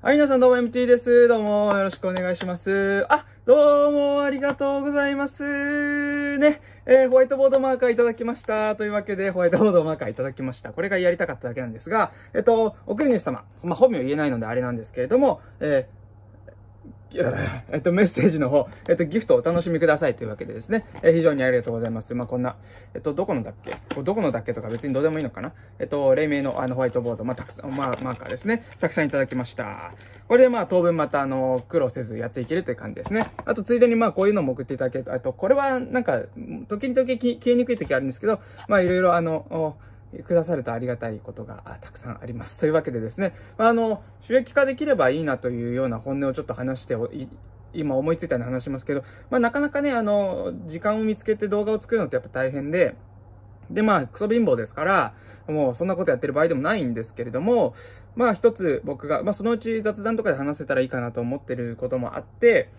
はい、皆さんどうも MT です。どうもよろしくお願いします。あ、どうもありがとうございます。ね、えー、ホワイトボードマーカーいただきました。というわけで、ホワイトボードマーカーいただきました。これがやりたかっただけなんですが、えっと、送り主様、まあ、本名言えないのであれなんですけれども、えーえっと、メッセージの方、えっと、ギフトをお楽しみくださいというわけでですね、え非常にありがとうございます。まあ、こんな、えっと、どこのだっけどこのだっけとか別にどうでもいいのかなえっと、黎明のあのホワイトボード、まあ、たくさん、まあ、マーカーですね、たくさんいただきました。これでまあ、当分また、あの、苦労せずやっていけるという感じですね。あと、ついでにまあ、こういうのも送っていただけると、あと、これはなんか、時々消えにくい時あるんですけど、まあ、いろいろあの、くださるとありがたいことがたくさんあります。というわけでですね、まあの、収益化できればいいなというような本音をちょっと話してお今思いついたような話しますけど、まあなかなかね、あの、時間を見つけて動画を作るのってやっぱ大変で、で、まあ、クソ貧乏ですから、もうそんなことやってる場合でもないんですけれども、まあ一つ僕が、まあそのうち雑談とかで話せたらいいかなと思ってることもあって、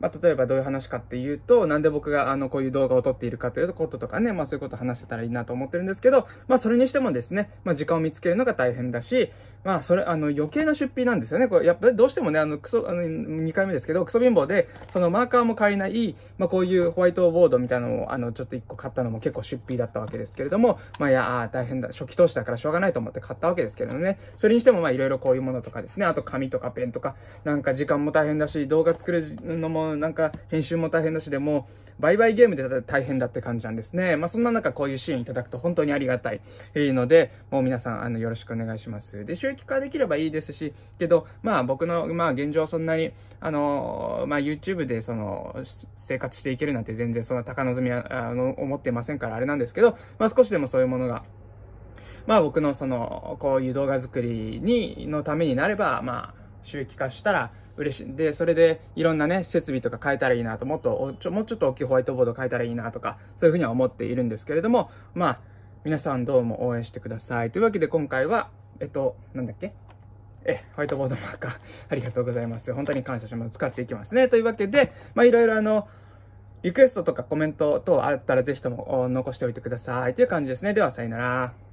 まあ、例えばどういう話かっていうと、なんで僕があの、こういう動画を撮っているかということとかね、まあそういうこと話せたらいいなと思ってるんですけど、まあそれにしてもですね、まあ時間を見つけるのが大変だし、まあそれ、あの、余計な出費なんですよね。これ、やっぱりどうしてもね、あの、クソ、あの、2回目ですけど、クソ貧乏で、そのマーカーも買えない、まあこういうホワイトボードみたいなのを、あの、ちょっと1個買ったのも結構出費だったわけですけれども、まあいや、大変だ、初期投資だからしょうがないと思って買ったわけですけどね、それにしてもまあいろいろこういうものとかですね、あと紙とかペンとか、なんか時間も大変だし、動画作るのもなんか編集も大変だしでも、売買ゲームで大変だって感じなんですね。まあ、そんな中こういう支援いただくと本当にありがたいので、もう皆さん、あの、よろしくお願いします。で、収益化できればいいですし、けど、まあ、僕の、まあ、現状そんなに、あの、まあ、YouTube でその、生活していけるなんて全然そんな高望みは、あの、思ってませんからあれなんですけど、まあ、少しでもそういうものが、まあ、僕のその、こういう動画作りに、のためになれば、まあ、収益化したら、嬉しい。で、それでいろんなね、設備とか変えたらいいなと、もっと、ちょもうちょっと大きいホワイトボード変えたらいいなとか、そういうふうには思っているんですけれども、まあ、皆さんどうも応援してください。というわけで今回は、えっと、なんだっけえ、ホワイトボードマーカー、ありがとうございます。本当に感謝します。使っていきますね。というわけで、まあ、いろいろあの、リクエストとかコメント等あったらぜひとも残しておいてください。という感じですね。では、さよなら。